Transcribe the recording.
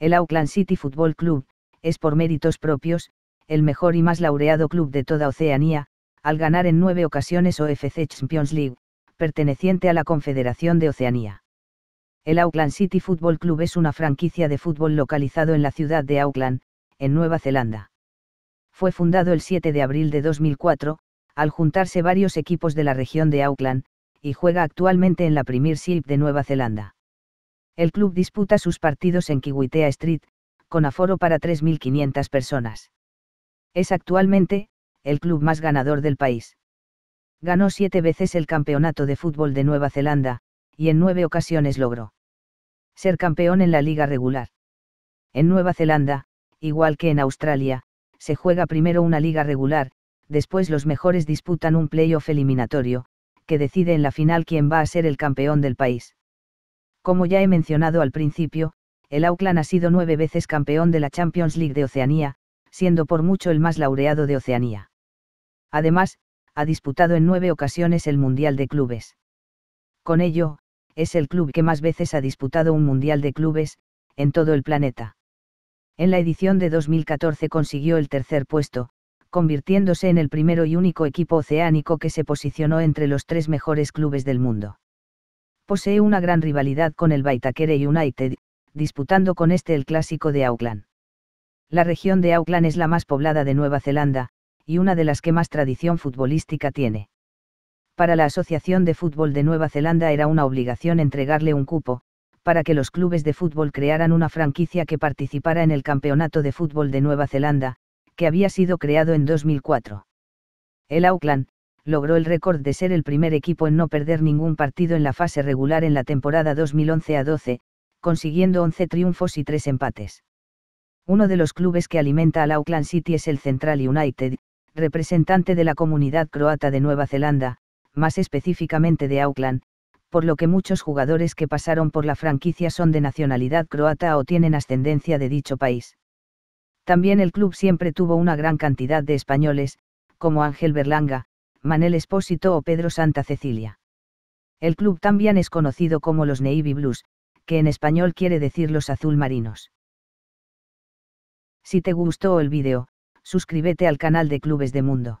El Auckland City Football Club, es por méritos propios, el mejor y más laureado club de toda Oceanía, al ganar en nueve ocasiones OFC Champions League, perteneciente a la Confederación de Oceanía. El Auckland City Football Club es una franquicia de fútbol localizado en la ciudad de Auckland, en Nueva Zelanda. Fue fundado el 7 de abril de 2004, al juntarse varios equipos de la región de Auckland, y juega actualmente en la Premier League de Nueva Zelanda. El club disputa sus partidos en Kiwitea Street, con aforo para 3.500 personas. Es actualmente, el club más ganador del país. Ganó siete veces el Campeonato de Fútbol de Nueva Zelanda, y en nueve ocasiones logró ser campeón en la liga regular. En Nueva Zelanda, igual que en Australia, se juega primero una liga regular, después los mejores disputan un playoff eliminatorio, que decide en la final quién va a ser el campeón del país. Como ya he mencionado al principio, el Auckland ha sido nueve veces campeón de la Champions League de Oceanía, siendo por mucho el más laureado de Oceanía. Además, ha disputado en nueve ocasiones el Mundial de Clubes. Con ello, es el club que más veces ha disputado un Mundial de Clubes, en todo el planeta. En la edición de 2014 consiguió el tercer puesto, convirtiéndose en el primero y único equipo oceánico que se posicionó entre los tres mejores clubes del mundo. Posee una gran rivalidad con el Baitakere United, disputando con este el clásico de Auckland. La región de Auckland es la más poblada de Nueva Zelanda, y una de las que más tradición futbolística tiene. Para la Asociación de Fútbol de Nueva Zelanda era una obligación entregarle un cupo, para que los clubes de fútbol crearan una franquicia que participara en el Campeonato de Fútbol de Nueva Zelanda, que había sido creado en 2004. El Auckland, logró el récord de ser el primer equipo en no perder ningún partido en la fase regular en la temporada 2011 a 12, consiguiendo 11 triunfos y 3 empates. Uno de los clubes que alimenta al Auckland City es el Central United, representante de la comunidad croata de Nueva Zelanda, más específicamente de Auckland, por lo que muchos jugadores que pasaron por la franquicia son de nacionalidad croata o tienen ascendencia de dicho país. También el club siempre tuvo una gran cantidad de españoles, como Ángel Berlanga, Manel Espósito o Pedro Santa Cecilia. El club también es conocido como los Navy Blues, que en español quiere decir los azul marinos. Si te gustó el vídeo, suscríbete al canal de Clubes de Mundo